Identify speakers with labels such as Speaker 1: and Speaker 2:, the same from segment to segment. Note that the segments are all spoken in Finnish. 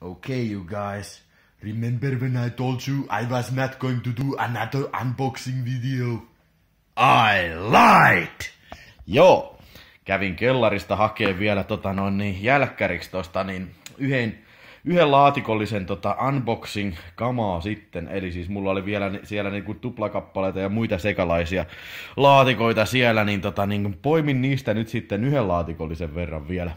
Speaker 1: Okay, you guys. Remember when I told you I was not going to do another unboxing video? I lied! Joo, kävin kellarista hakee vielä tota noin niin jälkkäriksi tosta niin yhden yhden laatikollisen tota, unboxing-kamaa sitten. Eli siis mulla oli vielä siellä niinku tuplakappaleita ja muita sekalaisia laatikoita siellä, niin, tota, niin poimin niistä nyt sitten yhden laatikollisen verran vielä,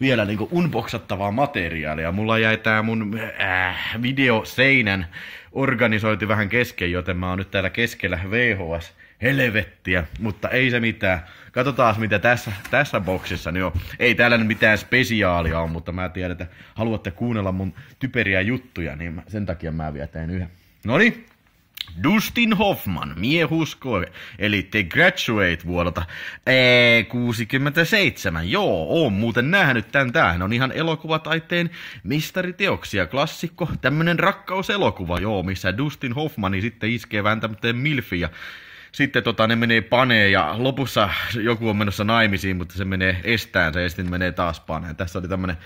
Speaker 1: vielä niinku unboxattavaa materiaalia. Mulla jäi tää mun äh, videoseinän organisointi vähän kesken, joten mä oon nyt täällä keskellä VHS helvettiä, mutta ei se mitään. Katsotaan mitä tässä, tässä boksissa niin on. Ei täällä nyt mitään spesiaalia on, mutta mä tiedän, että haluatte kuunnella mun typeriä juttuja, niin mä, sen takia mä vielä teen yhden. Noniin, Dustin Hoffman, miehusko, eli The Graduate vuodelta ee, 67. Joo, oon muuten nähnyt tän. Tämähän on ihan elokuvataiteen mistariteoksia, klassikko, tämmönen rakkauselokuva, joo, missä Dustin Hoffmani sitten iskee vähän tämmöteen milfiä sitten tota, ne menee paneen ja lopussa joku on menossa naimisiin, mutta se menee estäänsä ja sitten menee taas paneen. Tässä oli tämmöinen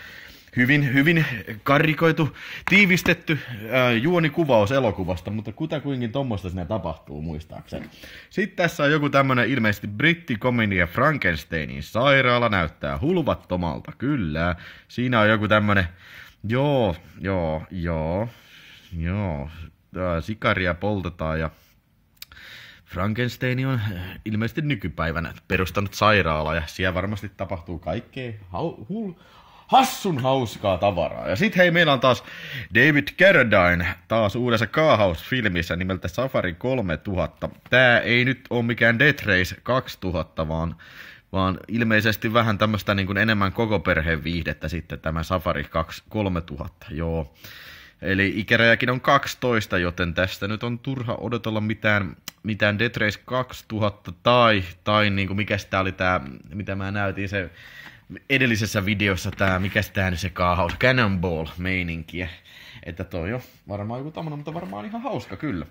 Speaker 1: hyvin, hyvin karikoitu, tiivistetty ää, juonikuvaus elokuvasta, mutta kutakuinkin tuommoista sinne tapahtuu muistaakseni. Sitten tässä on joku tämmöinen ilmeisesti brittikomedia Frankensteinin sairaala, näyttää hulvattomalta, kyllä. Siinä on joku tämmöinen, joo, joo, joo, joo, sikaria poltetaan ja Frankenstein on äh, ilmeisesti nykypäivänä perustanut sairaalaa ja siellä varmasti tapahtuu kaikkea hau- hul- hassun hauskaa tavaraa. Ja sit hei, meillä on taas David Carradine taas uudessa kaahaus-filmissä nimeltä Safari 3000. Tää ei nyt ole mikään Death Race 2000, vaan vaan ilmeisesti vähän tämmöistä niin enemmän koko perheen viihdettä sitten tämä Safari 2 3000, joo. Eli ikärajakin on 12, joten tästä nyt on turha odotella mitään, mitään Dead Race 2000 tai, tai niin kuin mikä tämä oli tämä, mitä mä näytin se edellisessä videossa tämä, mikä tämä nyt se kaahaus, Cannonball-meininkiä. Että toi on varmaan joku tämmönen, mutta varmaan ihan hauska kyllä.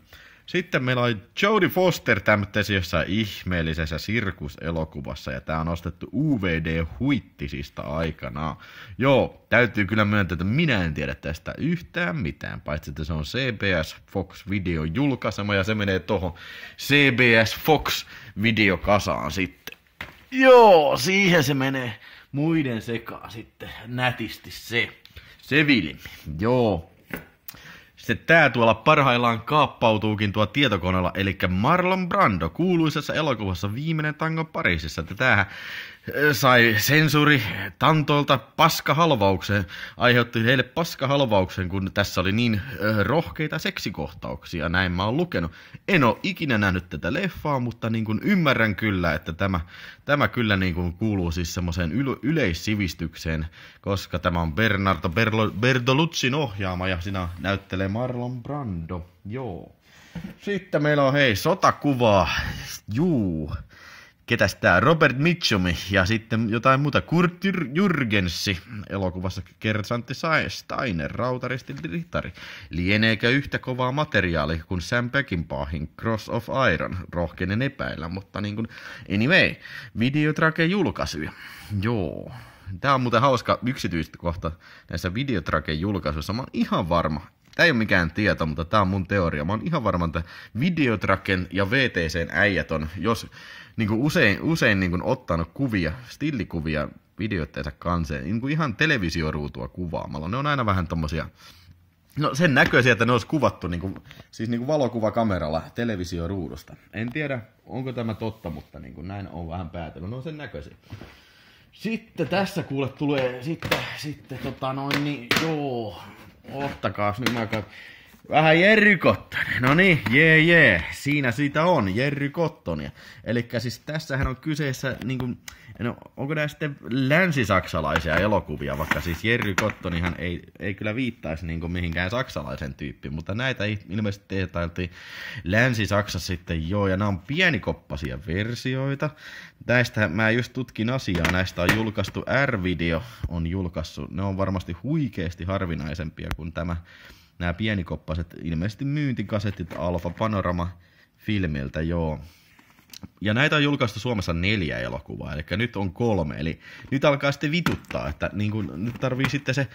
Speaker 1: Sitten meillä oli Jodie Foster tämmöisessä jossain ihmeellisessä sirkuselokuvassa, ja tämä on ostettu UVD-huittisista aikana. Joo, täytyy kyllä myöntää, että minä en tiedä tästä yhtään mitään, paitsi että se on CBS Fox Video julkaisema, ja se menee tuohon CBS Fox Videokasaan sitten. Joo, siihen se menee muiden sekaan sitten nätisti se. Se vilmi, joo. Sitten tää tuolla parhaillaan kaappautuukin tuo tietokoneella, eli Marlon Brando kuuluisessa elokuvassa Viimeinen tango Pariisissa. Tämähän sai sensuri Tantolta paskahalvaukseen aiheutti heille paskahalvauksen, kun tässä oli niin rohkeita seksikohtauksia, näin mä oon lukenut. En oo ikinä nähnyt tätä leffaa, mutta niin kuin ymmärrän kyllä, että tämä, tämä kyllä niin kuin kuuluu siis semmoiseen yl- yleissivistykseen, koska tämä on Bernardo Berlo- Bertoluccin ohjaama ja sinä näyttelee Marlon Brando, joo. Sitten meillä on hei, sotakuvaa, juu ketäs tää, Robert Mitchum ja sitten jotain muuta, Kurt Jurgenssi elokuvassa Kersantti Steiner, rautaristi ritari. Lieneekö yhtä kovaa materiaalia kuin Sam Peckinpahin Cross of Iron, rohkenen epäillä, mutta niin kuin, anyway, videotrake julkaisuja. Joo, Tämä on muuten hauska yksityiskohta näissä videotraken julkaisuissa. Mä oon ihan varma, Tämä ei ole mikään tieto, mutta tämä on mun teoria. Mä oon ihan varma, että videotraken ja VTCn äijät on, jos niin kuin usein, usein niin kuin ottanut kuvia, stillikuvia videoitteensa kanseen, niin kuin ihan televisioruutua kuvaamalla. Ne on aina vähän tommosia, no sen näköisiä, että ne olisi kuvattu niin kuin, siis niin kuin valokuvakameralla televisioruudusta. En tiedä, onko tämä totta, mutta niin kuin näin on vähän päätellyt. No sen näköisiä. Sitten tässä kuule tulee, sitten, sitten tota noin, niin joo, Ottakaa, nyt mä katson. Vähän Jerry Kottonen. No niin, jee jee. Siinä siitä on, Jerry Kottonia. Eli siis tässähän on kyseessä, niin kuin, no, onko nämä sitten länsisaksalaisia elokuvia, vaikka siis Jerry Kottonihan ei, ei kyllä viittaisi niin kuin mihinkään saksalaisen tyyppiin, mutta näitä ilmeisesti tehtailtiin länsi-Saksassa sitten joo, ja nämä on pienikoppasia versioita. Näistä mä just tutkin asiaa, näistä on julkaistu R-video, on julkaissut, ne on varmasti huikeasti harvinaisempia kuin tämä nämä pienikoppaset, ilmeisesti myyntikasetit Alfa Panorama filmiltä, joo. Ja näitä on julkaistu Suomessa neljä elokuvaa, eli nyt on kolme. Eli nyt alkaa sitten vituttaa, että niin kun, nyt tarvii sitten se,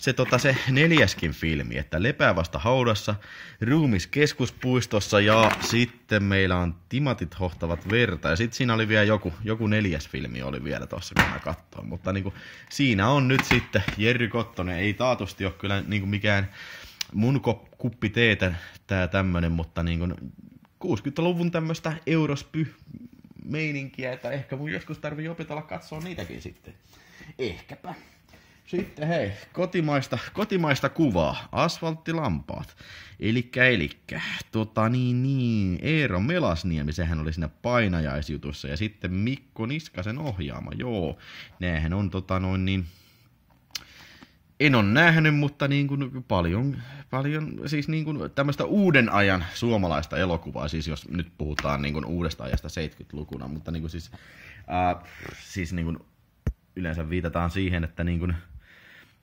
Speaker 1: se, tota, se neljäskin filmi, että lepää vasta haudassa, ruumis keskuspuistossa ja sitten meillä on timatit hohtavat verta. Ja sitten siinä oli vielä joku, joku neljäs filmi oli vielä tuossa, kun mä katsoin. Mutta niin kun, siinä on nyt sitten Jerry Kottonen, ei taatusti ole kyllä niin mikään mun kuppi teetä tää tämmönen, mutta niin kun 60-luvun tämmöstä eurospy meininkiä, että ehkä mun joskus tarvii opetella katsoa niitäkin sitten. Ehkäpä. Sitten hei, kotimaista, kotimaista kuvaa, asfalttilampaat. Elikkä, elikkä, tota niin, niin, Eero Melasniemi, sehän oli siinä painajaisjutussa, ja sitten Mikko Niskasen ohjaama, joo, näähän on tota noin niin, en ole nähnyt, mutta niin kuin paljon, paljon siis niin kuin tämmöistä uuden ajan suomalaista elokuvaa, siis jos nyt puhutaan niin kuin uudesta ajasta 70-lukuna, mutta niin kuin siis, äh, siis niin kuin yleensä viitataan siihen, että niin kuin,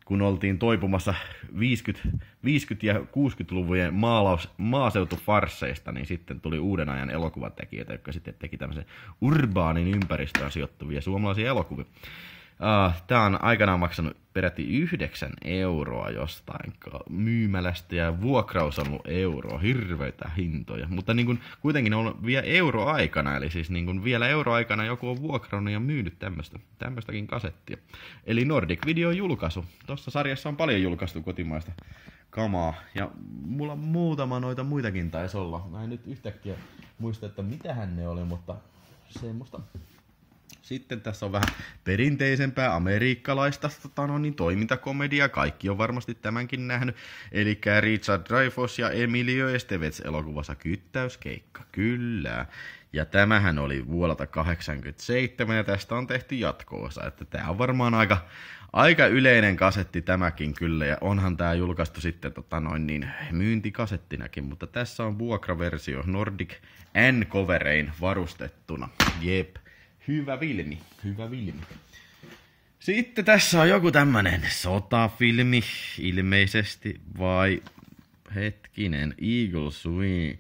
Speaker 1: kun oltiin toipumassa 50, 50- ja 60-luvujen maalaus, maaseutufarseista, niin sitten tuli uuden ajan elokuvatekijöitä, jotka sitten teki tämmöisen urbaanin ympäristöön sijoittuvia suomalaisia elokuvia. Uh, ah, Tämä on aikanaan maksanut peräti 9 euroa jostain myymälästä ja vuokraus on ollut euroa hirveitä hintoja. Mutta niin kun, kuitenkin on vielä euroaikana, eli siis niin kun vielä euroaikana joku on vuokrannut ja myynyt tämmöstä, tämmöstäkin kasettia. Eli Nordic Video julkaisu. Tuossa sarjassa on paljon julkaistu kotimaista kamaa. Ja mulla muutama noita muitakin taisi olla. Mä en nyt yhtäkkiä muista, että mitähän ne oli, mutta semmoista sitten tässä on vähän perinteisempää amerikkalaista tota no, niin, toimintakomedia. Kaikki on varmasti tämänkin nähnyt. Eli Richard Dreyfuss ja Emilio Estevez elokuvassa Kyttäyskeikka. Kyllä. Ja tämähän oli vuodelta 87 ja tästä on tehty jatkoosa. Että tämä on varmaan aika, aika yleinen kasetti tämäkin kyllä. Ja onhan tämä julkaistu sitten tota noin niin myyntikasettinakin. Mutta tässä on vuokraversio Nordic N-coverein varustettuna. Jep. Hyvä filmi, hyvä filmi. Sitten tässä on joku tämmönen sotafilmi ilmeisesti, vai hetkinen, Eagle Swing.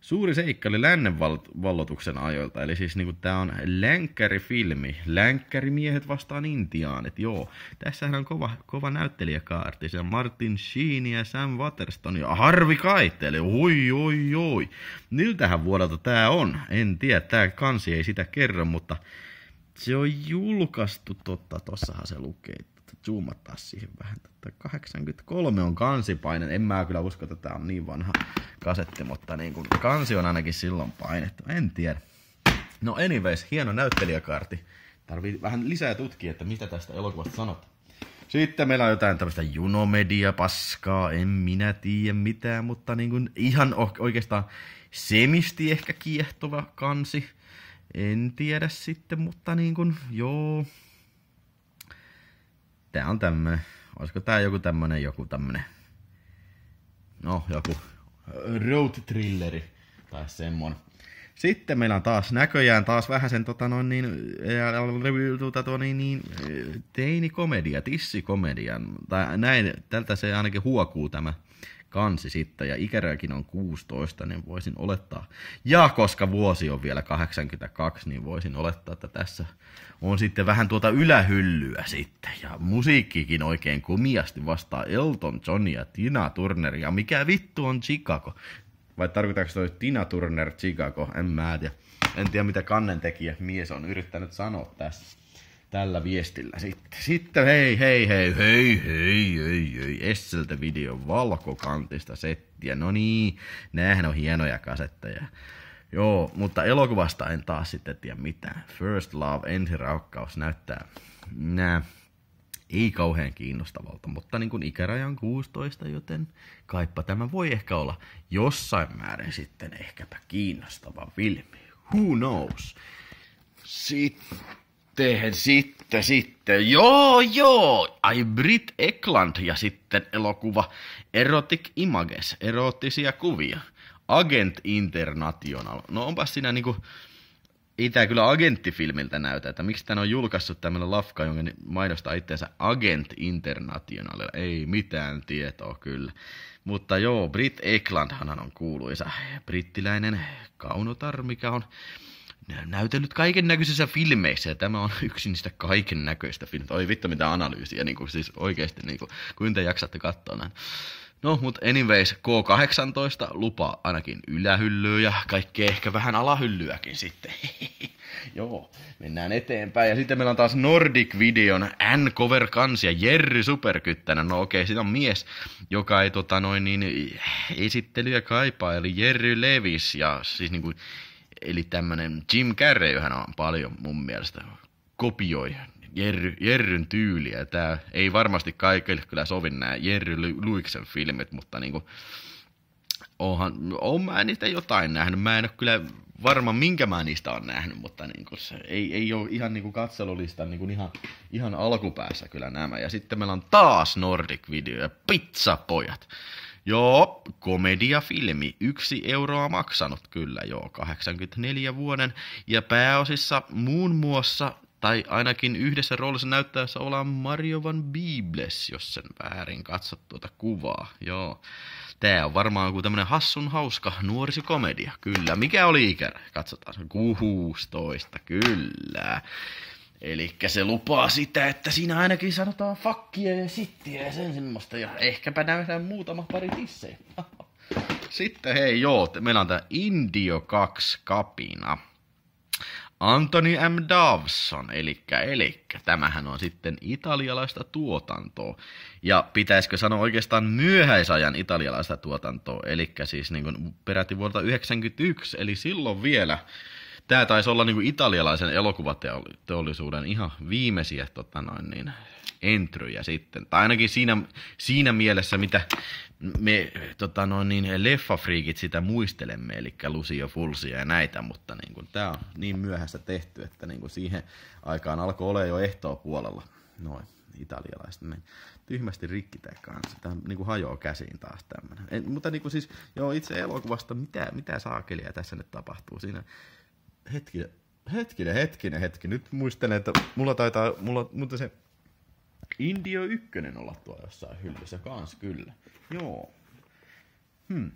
Speaker 1: Suuri seikka oli lännen val- vallotuksen ajoilta, eli siis niinku tää on länkkärifilmi. Länkkärimiehet vastaan intiaanit, joo. Tässähän on kova, kova näyttelijäkaarti. Se on Martin Sheen ja Sam Waterston ja Harvi Kaitteli, oi oi oi. Miltähän vuodelta tää on? En tiedä, tää kansi ei sitä kerro, mutta se on julkaistu, totta, tossahan se lukee, zoomataan siihen vähän. 83 on kansipainen. En mä kyllä usko, että tää on niin vanha kasetti, mutta niin kun kansi on ainakin silloin painettu. En tiedä. No anyways, hieno näyttelijäkaarti. Tarvii vähän lisää tutkia, että mitä tästä elokuvasta sanot. Sitten meillä on jotain tämmöistä junomedia-paskaa, en minä tiedä mitään, mutta niin kuin ihan oikeastaan semisti ehkä kiehtova kansi. En tiedä sitten, mutta niin kuin, joo, tää on tämmönen, olisiko tää joku tämmönen, joku tämmönen, no joku road thrilleri tai semmonen. Sitten meillä on taas näköjään taas vähän sen tota noin niin, tuota, tuo, niin, niin teinikomedia, tissikomedian, tai näin, tältä se ainakin huokuu tämä kansi sitten, ja ikäräkin on 16, niin voisin olettaa, ja koska vuosi on vielä 82, niin voisin olettaa, että tässä on sitten vähän tuota ylähyllyä sitten, ja musiikkikin oikein kumiasti vastaa Elton Johnia, Tina Turneria, mikä vittu on Chicago? Vai tarkoitaanko toi Tina Turner Chicago? En mä tiedä. En tiedä mitä kannentekijä mies on yrittänyt sanoa tässä tällä viestillä sitten. Sitten hei, hei, hei, hei, hei, hei, hei, Esseltä video valkokantista settiä. No niin, näähän on hienoja kasetteja. Joo, mutta elokuvasta en taas sitten tiedä mitään. First Love, ensirakkaus näyttää, nää, ei kauhean kiinnostavalta, mutta niin kuin ikärajan 16, joten kaippa tämä voi ehkä olla jossain määrin sitten ehkäpä kiinnostava filmi. Who knows? Sitten sitten sitten, sitten. Joo, joo. Ai Brit Ekland ja sitten elokuva Erotic Images, erottisia kuvia. Agent International. No onpa siinä niinku... Ei tää kyllä agenttifilmiltä näytä, että miksi tän on julkaissut tämmönen lafka, jonka mainostaa itseensä Agent International, Ei mitään tietoa kyllä. Mutta joo, Brit Eklandhan on kuuluisa brittiläinen kaunotar, mikä on näytellyt kaiken näköisissä filmeissä, ja tämä on yksi niistä kaiken näköistä filmeistä. Oi vittu, mitä analyysiä, niin kuin, siis oikeasti, niin kuin, kuin te jaksatte katsoa näin. No, mutta anyways, K18 lupa ainakin ylähyllyä ja kaikkea ehkä vähän alahyllyäkin sitten. Joo, mennään eteenpäin. Ja sitten meillä on taas Nordic Videon N-cover kansi ja Jerry Superkyttänä. No okei, okay, siinä on mies, joka ei tota noin niin eh, esittelyä kaipaa, eli Jerry Levis. Ja siis niinku eli tämmönen Jim hän on paljon mun mielestä kopioi Jerry, Jerryn tyyliä. Tää ei varmasti kaikille kyllä sovi nämä Jerry Luiksen filmit, mutta niinku, onhan, on mä niistä jotain nähnyt. Mä en ole kyllä varma, minkä mä niistä on nähnyt, mutta niin se ei, ei ole ihan niin kuin katselulistan niin ihan, ihan alkupäässä kyllä nämä. Ja sitten meillä on taas Nordic Video ja Pizzapojat. Joo, komediafilmi. Yksi euroa maksanut, kyllä joo, 84 vuoden. Ja pääosissa muun muassa, tai ainakin yhdessä roolissa näyttäessä ollaan Mario Van Bibles, jos sen väärin katsot tuota kuvaa. Joo. Tää on varmaan kuin tämmönen hassun hauska nuorisikomedia. Kyllä, mikä oli ikäinen? Katsotaan, 16, kyllä. Eli se lupaa sitä, että siinä ainakin sanotaan fakkia ja sittiä ja sen semmoista. Ja ehkäpä nähdään muutama pari tissejä. Sitten hei joo, meillä on tää Indio 2 kapina. Anthony M. Davson, eli elikkä, tämähän on sitten italialaista tuotantoa. Ja pitäisikö sanoa oikeastaan myöhäisajan italialaista tuotantoa, eli siis niin peräti vuodelta 1991, eli silloin vielä Tämä taisi olla kuin niinku italialaisen elokuvateollisuuden ihan viimeisiä tota noin, niin, entryjä sitten. Tai ainakin siinä, siinä mielessä, mitä me tota noin, niin, leffafriikit sitä muistelemme, eli Lucio Fulsia ja näitä, mutta niin kuin, tämä on niin myöhässä tehty, että niin kuin siihen aikaan alkoi olla jo ehtoa puolella. Noin italialaiset, niin tyhmästi rikki tämä kanssa. Tämä niin kuin hajoaa käsiin taas tämmöinen. Mutta niin kuin siis, joo, itse elokuvasta, mitä, mitä saakelia tässä nyt tapahtuu? Siinä Hetkinen, hetkinen, hetkinen, hetkinen. Nyt muistelen, että mulla taitaa, mulla, mutta se Indio 1 olla tuo jossain hyllyssä kans, kyllä. Joo. Hmm.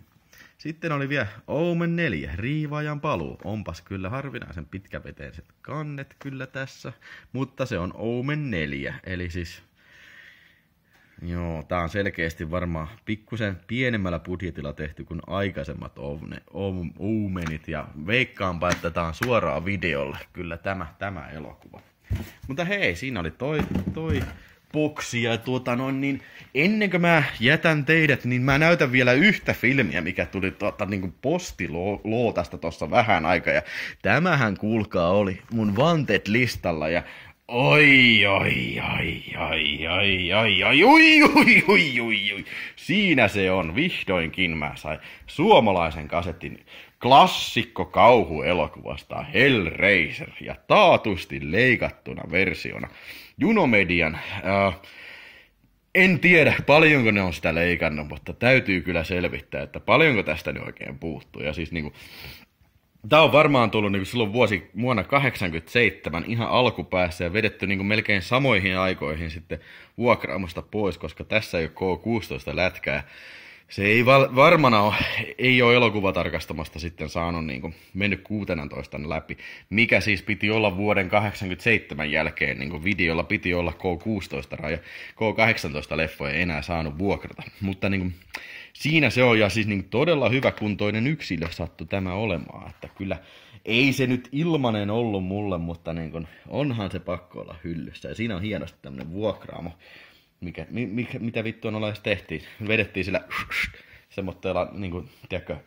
Speaker 1: Sitten oli vielä Omen 4, Riivaajan paluu. Onpas kyllä harvinaisen pitkäveteiset kannet kyllä tässä, mutta se on Omen 4, eli siis Joo, tää on selkeästi varmaan pikkusen pienemmällä budjetilla tehty kuin aikaisemmat Omenit. Ja veikkaanpa, että tää on suoraan videolle kyllä tämä, tämä elokuva. Mutta hei, siinä oli toi, toi boksi ja tuota noin, niin ennen kuin mä jätän teidät, niin mä näytän vielä yhtä filmiä, mikä tuli tuota, niin kuin postilootasta tuossa vähän aikaa. Ja tämähän, kuulkaa, oli mun Wanted-listalla ja Oi, oi, oi, oi, oi, oi, oi, oi, oi, oi, oi, oi. Siinä se on. Vihdoinkin mä sain suomalaisen kasetin klassikko kauhuelokuvasta Hellraiser ja taatusti leikattuna versiona Junomedian. Äh, en tiedä, paljonko ne on sitä leikannut, mutta täytyy kyllä selvittää, että paljonko tästä ne oikein puuttuu. Ja siis niinku, Tämä on varmaan tullut niin silloin vuosi, vuonna 87 ihan alkupäässä ja vedetty niin melkein samoihin aikoihin sitten vuokraamosta pois, koska tässä ei ole K16 lätkää. Se ei val- varmana ole, ei ole elokuvatarkastamasta sitten saanut niin kuin, mennyt 16 läpi, mikä siis piti olla vuoden 87 jälkeen niin kuin videolla piti olla K16 raja. K18 leffoja ei enää saanut vuokrata, mutta niin kuin, siinä se on, ja siis niin todella hyväkuntoinen yksilö sattui tämä olemaan, että kyllä ei se nyt ilmanen ollut mulle, mutta niin kuin, onhan se pakko olla hyllyssä, ja siinä on hienosti tämmöinen vuokraamo, mikä, mikä, mitä vittua on edes tehtiin, vedettiin sillä semmoitteella, niin kuin, tiedätkö,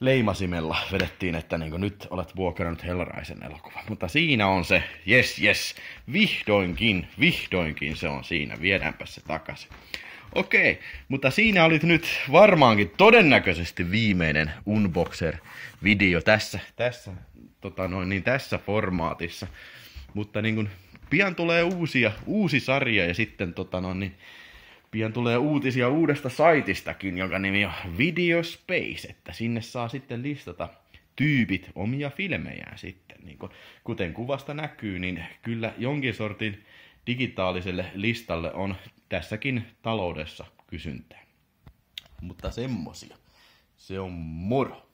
Speaker 1: leimasimella vedettiin, että niin kuin, nyt olet vuokrannut Hellraisen elokuvan. Mutta siinä on se, yes, yes, vihdoinkin, vihdoinkin se on siinä, viedäänpä se takaisin. Okei, mutta siinä olit nyt varmaankin todennäköisesti viimeinen unboxer-video tässä, tässä, tota noin, niin tässä formaatissa. Mutta niin kun, pian tulee uusia, uusi sarja ja sitten tota noin, niin, pian tulee uutisia uudesta saitistakin, joka nimi on Video Space, että sinne saa sitten listata tyypit omia filmejään sitten. Niin kun, kuten kuvasta näkyy, niin kyllä jonkin sortin digitaaliselle listalle on tässäkin taloudessa kysyntää. Mutta semmosia. Se on moro!